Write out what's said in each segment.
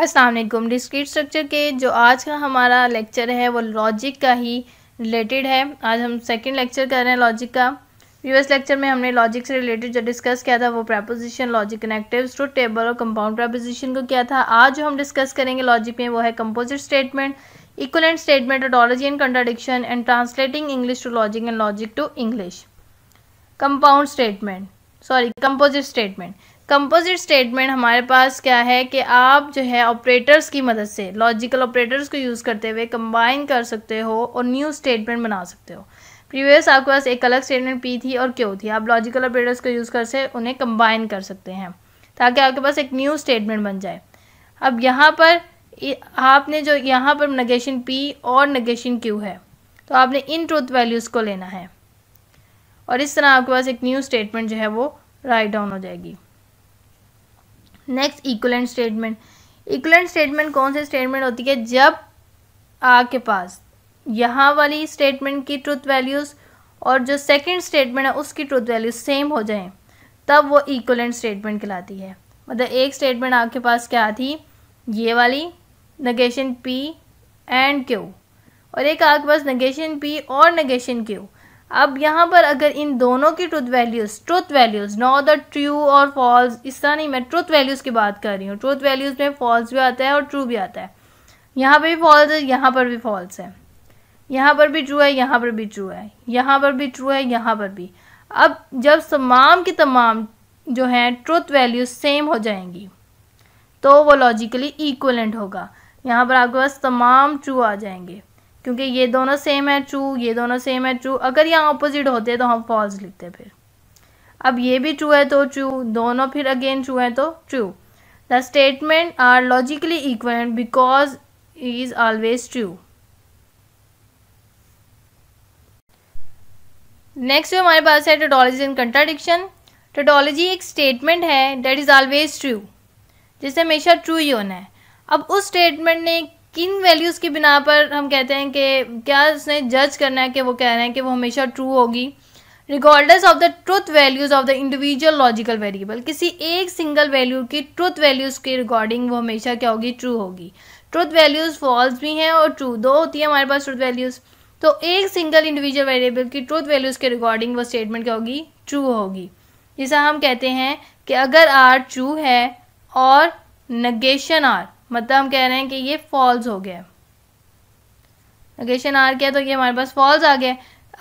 Aslam discrete structure के जो आज का हमारा लेक्चर है वो लॉजिक का ही रिलेटेड है आज हम सेकंड लेक्चर कर रहे हैं लॉजिक का प्रीवियस लेक्चर में हमने लॉजिक से रिलेटेड जो डिस्कस किया था वो प्रपोजिशन लॉजिक कनेक्टिव टू टेबल और कंपाउंड प्रपोजिशन को किया था आज जो हम डिस्कस करेंगे लॉजिक में वो है composite statement equivalent statement tautology and contradiction and translating English to logic and logic to English compound statement sorry composite statement composite statement हमारे पास क्या है कि आप जो है ऑपरेटर्स की मदद से लॉजिकल ऑपरेटर्स को यूज़ करते हुए कंबाइन कर सकते हो और न्यू स्टेटमेंट बना सकते हो प्रीवियस आपके पास एक अलग स्टेटमेंट पी थी और क्यों थी आप लॉजिकल ऑपरेटर्स को यूज़ कर से उन्हें कंबाइन कर सकते हैं ताकि आपके पास एक न्यू स्टेटमेंट बन जाए अब यहाँ पर आपने जो यहाँ पर नगेशन पी और नगेशन क्यू है तो आपने इन ट्रूथ वैल्यूज़ को लेना है और इस तरह आपके पास एक न्यू स्टेटमेंट जो है वो राइट डाउन हो जाएगी next equivalent statement equivalent statement कौन सी स्टेटमेंट होती है जब आ के पास यहाँ वाली स्टेटमेंट की ट्रुथ वैल्यूज़ और जो सेकंड स्टेटमेंट है उसकी ट्रुथ वैल्यूज सेम हो जाए तब वो इक्वलेंट स्टेटमेंट कहलाती है मतलब एक स्टेटमेंट आपके पास क्या थी ये वाली नगेशन पी एंड क्यू और एक आपके पास नगेशन पी और नगेशन क्यू अब यहाँ पर अगर इन दोनों की truth values truth values know the true और फॉल्स इस तरह नहीं मैं ट्रुथ वैल्यूज़ की बात कर रही हूँ ट्रुथ वैल्यूज़ में फॉल्स भी आता है और ट्रू भी आता है यहाँ पर भी फॉल्स है यहाँ पर भी फॉल्स है यहाँ पर भी ट्रू है यहाँ पर भी ट्रू है यहाँ पर भी ट्रू है यहाँ पर भी अब जब तमाम की तमाम जो हैं ट्रुथ वैल्यूज़ सेम हो जाएंगी तो वो लॉजिकली इक्वलेंट होगा यहाँ पर आपके पास तमाम ट्रू आ जाएंगे क्योंकि ये दोनों सेम है ट्रू ये दोनों सेम है ट्रू अगर यहाँ अपोजिट होते तो हम फॉल्स लिखते फिर अब ये भी ट्रू है तो ट्रू दोनों फिर अगेन ट्रू है तो true the statement are logically equivalent because is always true next हमारे पास है टोटोलॉजी इन कंट्राडिक्शन टोटोलॉजी एक स्टेटमेंट है डेट इज़ ऑलवेज ट्रू जिसे हमेशा ट्रू ही होना है अब उस स्टेटमेंट ने किन वैल्यूज़ के बिना पर हम कहते हैं कि क्या उसने जज करना है कि वो कह रहे हैं कि वो हमेशा ट्रू होगी regardless of the truth values of the individual logical variable किसी एक सिंगल वैल्यू की ट्रुथ वैल्यूज़ के रिकॉर्डिंग वो हमेशा क्या होगी ट्रू होगी ट्रुथ वैल्यूज़ फॉल्स भी हैं और ट्रू दो होती है हमारे पास ट्रुथ वैल्यूज़ तो एक सिंगल इंडिविजुअल वेरिएबल की ट्रुथ वैल्यूज़ के रिकॉर्डिंग वो स्टेटमेंट क्या होगी ट्रू होगी जैसा हम कहते हैं कि अगर आर ट्रू है और नगेशन आर मतलब हम कह रहे हैं कि ये फॉल्स हो गया नगेशन आर क्या तो ये हमारे पास फॉल्स आ गया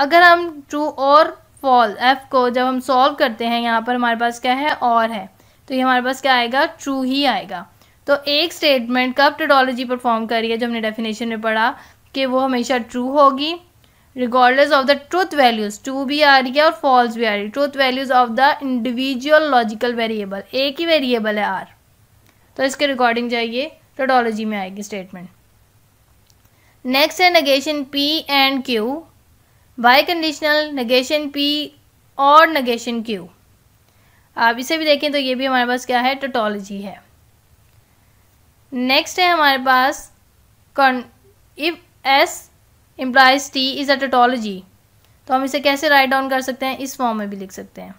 अगर हम ट्रू और फॉल एफ को जब हम सॉल्व करते हैं यहाँ पर हमारे पास क्या है और है तो ये हमारे पास क्या आएगा ट्रू ही आएगा तो एक स्टेटमेंट कब टेडोलॉजी परफॉर्म करी है जो हमने डेफिनेशन में पढ़ा कि वो हमेशा ट्रू होगी regardless of the truth values true भी आ रही है और फॉल्स भी आ रही है truth values of the individual logical variable एक ही वेरिएबल है आर तो इसके रिकॉर्डिंग जाइए टोडोलॉजी में आएगी स्टेटमेंट नेक्स्ट है negation p and q biconditional negation P और नगेशन क्यू आप इसे भी देखें तो ये भी हमारे पास क्या है टोटोलॉजी है नेक्स्ट है हमारे पास if s implies t is a tautology तो हम इसे कैसे राइट डाउन कर सकते हैं इस फॉर्म में भी लिख सकते हैं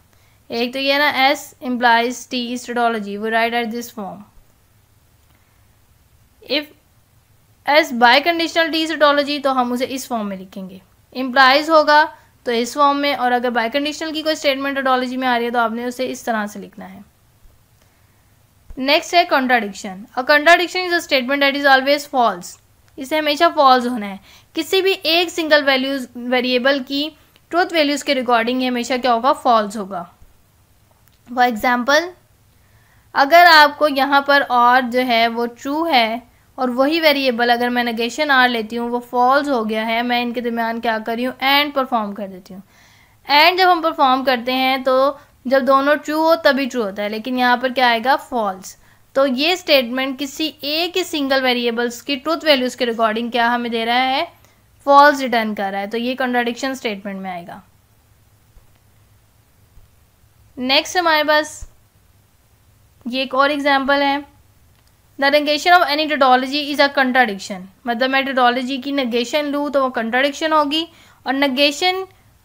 एक तो ये ना s implies t is tautology वो write at this form if s biconditional d tautology तो हम उसे इस फॉर्म में लिखेंगे इम्प्लाइज होगा तो इस फॉर्म में और अगर बाय कंडीशनल की कोई स्टेटमेंट एडोलॉजी में आ रही है तो आपने उसे इस तरह से लिखना है नेक्स्ट है contradiction a contradiction is a statement that is always false इसे हमेशा फॉल्स होना है किसी भी एक सिंगल वैल्यूज वेरिएबल की ट्रूथ वैल्यूज के रिकॉर्डिंग हमेशा क्या होगा फॉल्स होगा फॉर एग्जाम्पल अगर आपको यहाँ पर और जो है वो ट्रू है और वही वेरिएबल अगर मैं नगेशन आर लेती हूँ वो फॉल्स हो गया है मैं इनके दरमियान क्या करी हूँ एंड परफॉर्म कर देती हूँ एंड जब हम परफॉर्म करते हैं तो जब दोनों ट्रू हो तभी ट्रू होता है लेकिन यहाँ पर क्या आएगा फॉल्स तो ये स्टेटमेंट किसी एक ही सिंगल वेरिएबल्स की ट्रूथ वैल्यूज़ के रिकॉर्डिंग क्या हमें दे रहा है फॉल्स रिटर्न कर रहा है तो ये कॉन्ट्राडिक्शन स्टेटमेंट में आएगा नेक्स्ट हमारे पास ये एक और एग्जाम्पल है the negation of any tautology is a contradiction मतलब मैं टोडोलॉजी की नगेशन लूँ तो वो कंट्राडिक्शन होगी और negation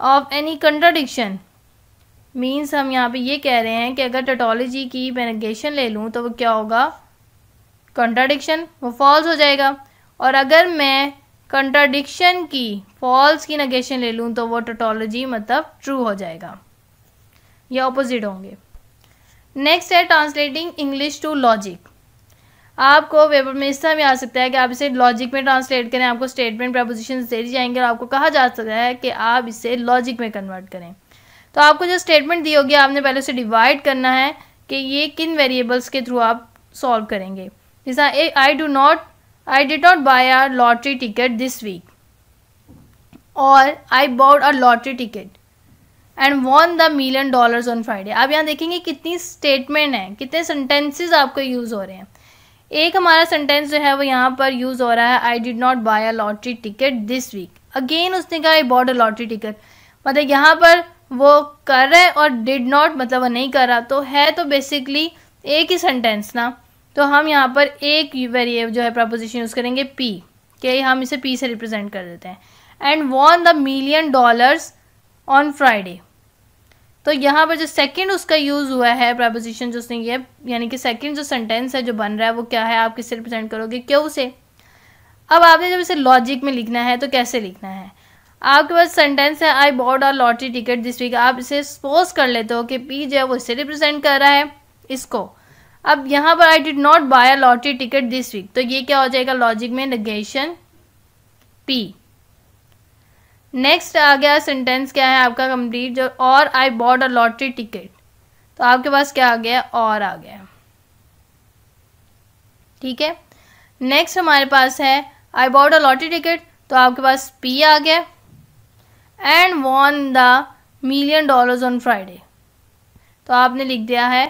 of any contradiction means हम यहाँ पे ये कह रहे हैं कि अगर टेटोलॉजी की मैं नगेशन ले लूँ तो वो क्या होगा कंट्राडिक्शन वो फॉल्स हो जाएगा और अगर मैं कंट्राडिक्शन की फॉल्स की नगेशन ले लूँ तो वो टेटोलॉजी मतलब ट्रू हो जाएगा या अपोजिट होंगे नेक्स्ट है ट्रांसलेटिंग इंग्लिश टू लॉजिक आपको पेपर में इस तरह भी आ सकता है कि आप इसे लॉजिक में ट्रांसलेट करें आपको स्टेटमेंट प्रपोजिशन दे दी जाएंगे और आपको कहा जा सकता है कि आप इसे लॉजिक में कन्वर्ट करें तो आपको जो स्टेटमेंट दी होगी आपने पहले उसे डिवाइड करना है कि ये किन वेरिएबल्स के थ्रू आप सॉल्व करेंगे जिस I do not I did not buy a lottery ticket this week और I bought a lottery ticket and won the million dollars on Friday आप यहाँ देखेंगे कितनी स्टेटमेंट हैं कितने सेंटेंसेस आपको यूज़ हो रहे हैं एक हमारा सेंटेंस जो है वो यहाँ पर यूज़ हो रहा है I did not buy a lottery ticket this week again उसने कहा I bought a lottery ticket मतलब यहाँ पर वो कर रहा है और डिड नॉट मतलब वो नहीं कर रहा तो है तो बेसिकली एक ही सेंटेंस ना तो हम यहाँ पर एक वेरिएबल जो है प्रपोजिशन यूज़ करेंगे पी के हम इसे पी से रिप्रेजेंट कर देते हैं and won the million dollars on Friday तो यहाँ पर जो सेकंड उसका यूज़ हुआ है प्रपोजिशन जो उसने ये यानी कि सेकंड जो सेंटेंस है जो बन रहा है वो क्या है आप किससे रिप्रेजेंट करोगे क्यों से अब आपने जब इसे लॉजिक में लिखना है तो कैसे लिखना है आपके पास सेंटेंस है I bought a lottery ticket this week आप इसे सपोज कर लेते हो कि पी जो है वो इसे रिप्रेजेंट कर रहा है इसको अब यहाँ पर I did not buy a lottery ticket this week तो ये क्या हो जाएगा लॉजिक में नगेशन पी नेक्स्ट आ गया सेंटेंस क्या है आपका कंप्लीट जो और I bought a lottery ticket तो आपके पास क्या आ गया और आ गया ठीक है नेक्स्ट हमारे पास है I bought a lottery ticket तो आपके पास पी आ गया and won the million dollars on Friday तो आपने लिख दिया है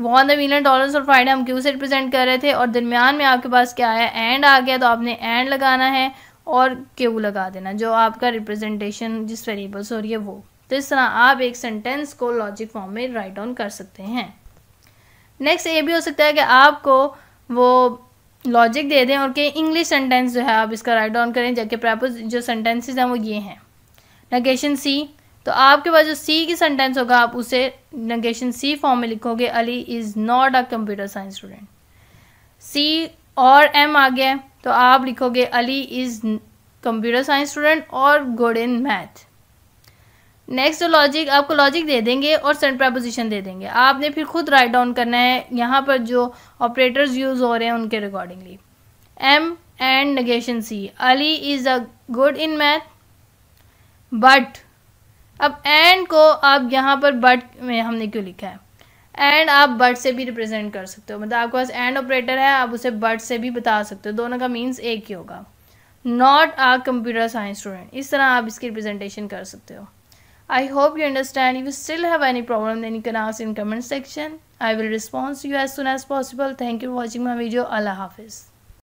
won the million dollars on Friday हम क्यों से रिप्रेजेंट कर रहे थे और दरमियान में आपके पास क्या है एंड आ गया तो आपने एंड लगाना है और क्यू लगा देना जो आपका रिप्रेजेंटेशन जिस वेरिएबल से हो रही है वो तो इस तरह आप एक सेंटेंस को लॉजिक फॉर्म में राइट डाउन कर सकते हैं नेक्स्ट ये भी हो सकता है कि आपको वो लॉजिक दे दें और कि इंग्लिश सेंटेंस जो है आप इसका राइट डाउन करें जबकि प्रपोज जो सेंटेंसेज हैं वो ये हैं नगेशन सी तो आपके पास जो सी की सेंटेंस होगा आप उसे नगेशन सी फॉर्म में लिखोगे Ali is not a computer science student c और एम आ गया तो आप लिखोगे Ali is computer science student और गुड इन मैथ नेक्स्ट जो लॉजिक आपको लॉजिक दे देंगे और सेंट प्रपोजिशन दे देंगे आपने फिर खुद राइट डाउन करना है यहाँ पर जो ऑपरेटर्स यूज़ हो रहे हैं उनके accordingly m and negation c Ali is a good in math but अब एंड को आप यहाँ पर बट में हमने क्यों लिखा है एंड आप बट से भी रिप्रेजेंट कर सकते हो मतलब आपके पास एंड ऑपरेटर है आप उसे बट से भी बता सकते हो दोनों का मीन्स एक ही होगा not a computer science student इस तरह आप इसकी रिप्रेजेंटेशन कर सकते हो I hope you understand you still have any problem then you can ask in comment section I will response you as soon as possible thank you for watching my video अल्लाह हाफिज़